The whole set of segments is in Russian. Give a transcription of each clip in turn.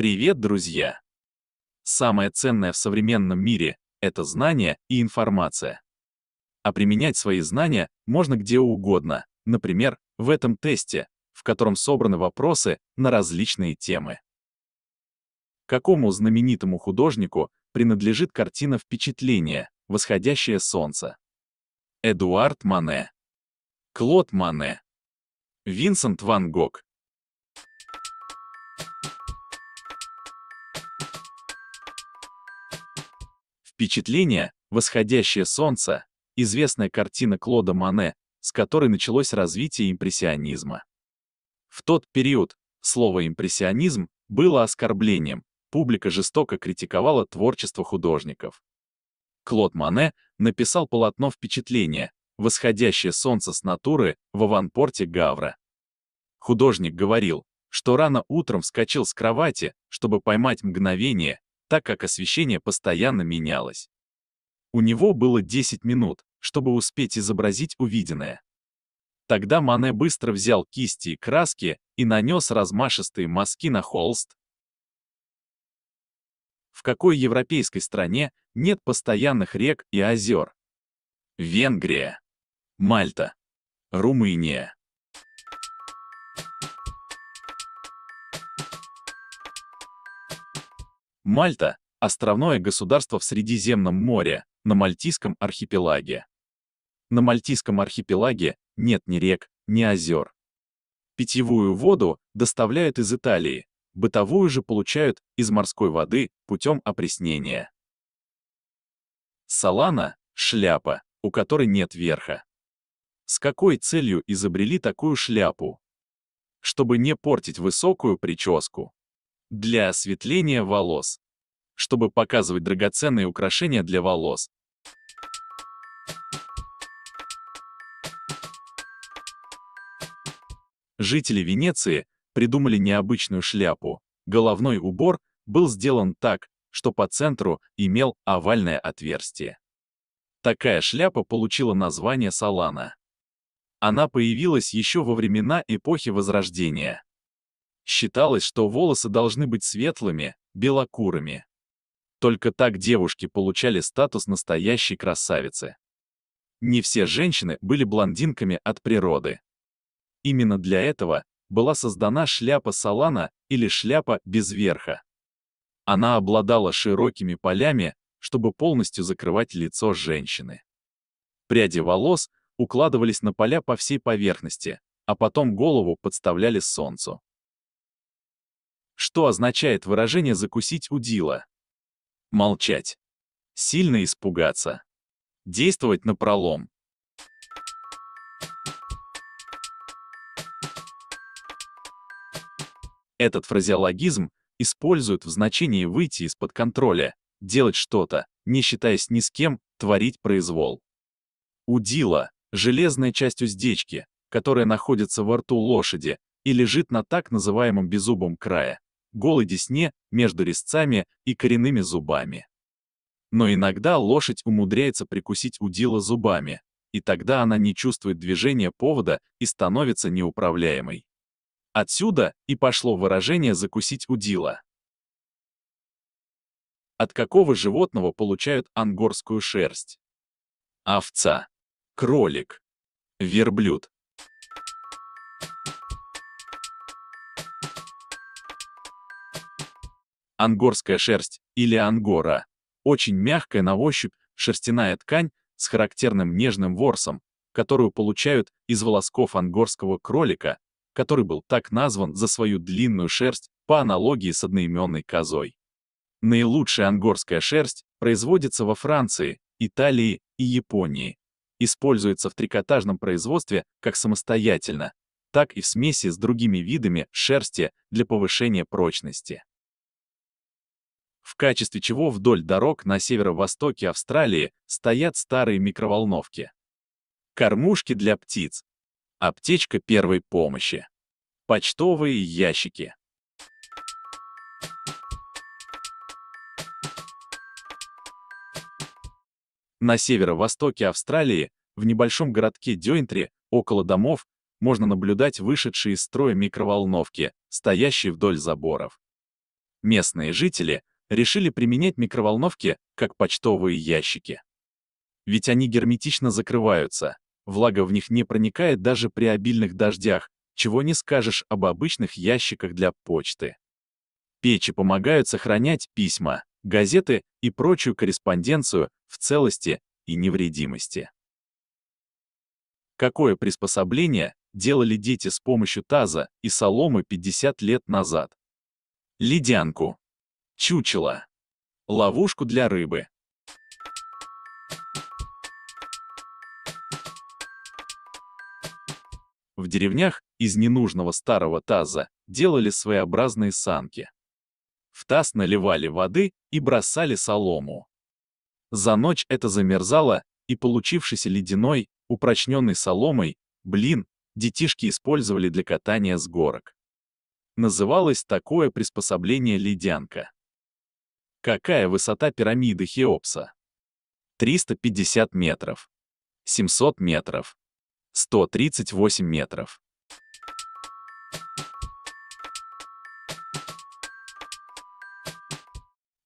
Привет, друзья! Самое ценное в современном мире — это знания и информация. А применять свои знания можно где угодно, например, в этом тесте, в котором собраны вопросы на различные темы. Какому знаменитому художнику принадлежит картина «Впечатление. Восходящее солнце»? Эдуард Мане. Клод Мане. Винсент Ван Гог. Впечатление «Восходящее солнце» — известная картина Клода Мане, с которой началось развитие импрессионизма. В тот период слово «импрессионизм» было оскорблением, публика жестоко критиковала творчество художников. Клод Мане написал полотно "Впечатление «Восходящее солнце с натуры» в аванпорте Гавра. Художник говорил, что рано утром вскочил с кровати, чтобы поймать мгновение, так как освещение постоянно менялось. У него было 10 минут, чтобы успеть изобразить увиденное. Тогда Мане быстро взял кисти и краски и нанес размашистые мазки на холст. В какой европейской стране нет постоянных рек и озер? Венгрия, Мальта, Румыния, Мальта – островное государство в Средиземном море, на Мальтийском архипелаге. На Мальтийском архипелаге нет ни рек, ни озер. Питьевую воду доставляют из Италии, бытовую же получают из морской воды путем опреснения. Салана – шляпа, у которой нет верха. С какой целью изобрели такую шляпу? Чтобы не портить высокую прическу для осветления волос, чтобы показывать драгоценные украшения для волос. Жители Венеции придумали необычную шляпу. Головной убор был сделан так, что по центру имел овальное отверстие. Такая шляпа получила название салана. Она появилась еще во времена эпохи Возрождения. Считалось, что волосы должны быть светлыми, белокурыми. Только так девушки получали статус настоящей красавицы. Не все женщины были блондинками от природы. Именно для этого была создана шляпа салана или шляпа без верха. Она обладала широкими полями, чтобы полностью закрывать лицо женщины. Пряди волос укладывались на поля по всей поверхности, а потом голову подставляли солнцу. Что означает выражение «закусить удила»? Молчать. Сильно испугаться. Действовать на пролом. Этот фразеологизм используют в значении «выйти из-под контроля», «делать что-то», не считаясь ни с кем, «творить произвол». Удила – железная часть уздечки, которая находится во рту лошади и лежит на так называемом беззубом крае голой десне, между резцами и коренными зубами. Но иногда лошадь умудряется прикусить удила зубами, и тогда она не чувствует движения повода и становится неуправляемой. Отсюда и пошло выражение «закусить удила». От какого животного получают ангорскую шерсть? Овца. Кролик. Верблюд. ангорская шерсть или ангора. Очень мягкая на ощупь шерстяная ткань с характерным нежным ворсом, которую получают из волосков ангорского кролика, который был так назван за свою длинную шерсть по аналогии с одноименной козой. Наилучшая ангорская шерсть производится во Франции, Италии и Японии. Используется в трикотажном производстве как самостоятельно, так и в смеси с другими видами шерсти для повышения прочности в качестве чего вдоль дорог на северо-востоке Австралии стоят старые микроволновки. Кормушки для птиц. Аптечка первой помощи. Почтовые ящики. На северо-востоке Австралии, в небольшом городке Дёйнтри, около домов, можно наблюдать вышедшие из строя микроволновки, стоящие вдоль заборов. Местные жители, решили применять микроволновки как почтовые ящики. Ведь они герметично закрываются, влага в них не проникает даже при обильных дождях, чего не скажешь об обычных ящиках для почты. Печи помогают сохранять письма, газеты и прочую корреспонденцию в целости и невредимости. Какое приспособление делали дети с помощью таза и соломы 50 лет назад? Ледянку. Чучело. Ловушку для рыбы. В деревнях из ненужного старого таза делали своеобразные санки. В таз наливали воды и бросали солому. За ночь это замерзало, и получившийся ледяной, упрочненный соломой, блин, детишки использовали для катания с горок. Называлось такое приспособление ледянка. Какая высота пирамиды Хеопса? 350 метров. 700 метров. 138 метров.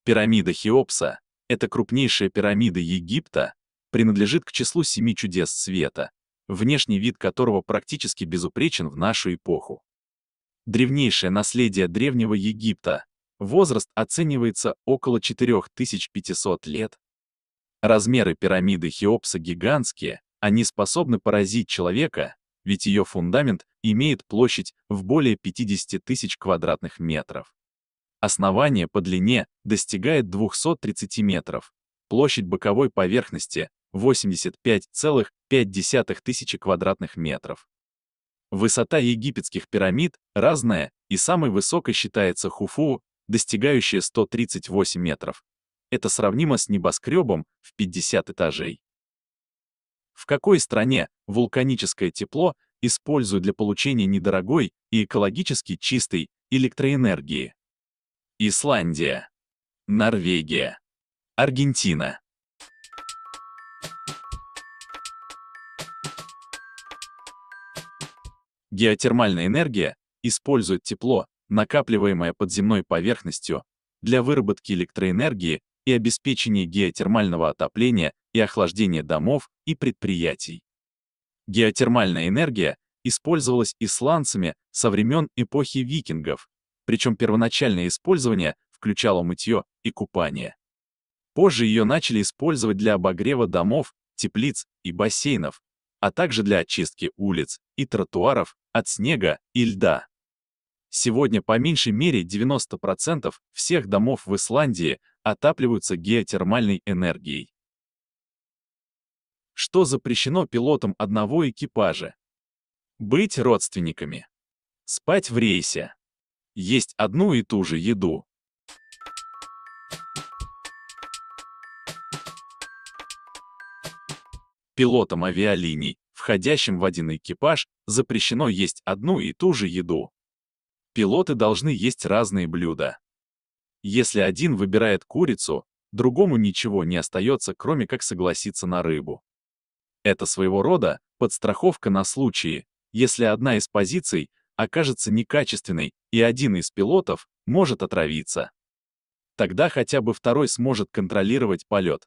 Пирамида Хеопса — это крупнейшая пирамида Египта, принадлежит к числу семи чудес света, внешний вид которого практически безупречен в нашу эпоху. Древнейшее наследие Древнего Египта, Возраст оценивается около 4500 лет. Размеры пирамиды Хеопса гигантские, они способны поразить человека, ведь ее фундамент имеет площадь в более 50 тысяч квадратных метров. Основание по длине достигает 230 метров, площадь боковой поверхности 85,5 тысячи квадратных метров. Высота египетских пирамид разная, и самой высокой считается Хуфу достигающая 138 метров. Это сравнимо с небоскребом в 50 этажей. В какой стране вулканическое тепло используют для получения недорогой и экологически чистой электроэнергии? Исландия. Норвегия. Аргентина. Геотермальная энергия использует тепло, накапливаемая под земной поверхностью, для выработки электроэнергии и обеспечения геотермального отопления и охлаждения домов и предприятий. Геотермальная энергия использовалась исландцами со времен эпохи викингов, причем первоначальное использование включало мытье и купание. Позже ее начали использовать для обогрева домов, теплиц и бассейнов, а также для очистки улиц и тротуаров от снега и льда. Сегодня по меньшей мере 90% всех домов в Исландии отапливаются геотермальной энергией. Что запрещено пилотам одного экипажа? Быть родственниками. Спать в рейсе. Есть одну и ту же еду. Пилотам авиалиний, входящим в один экипаж, запрещено есть одну и ту же еду пилоты должны есть разные блюда. Если один выбирает курицу, другому ничего не остается, кроме как согласиться на рыбу. Это своего рода подстраховка на случай, если одна из позиций окажется некачественной и один из пилотов может отравиться. Тогда хотя бы второй сможет контролировать полет,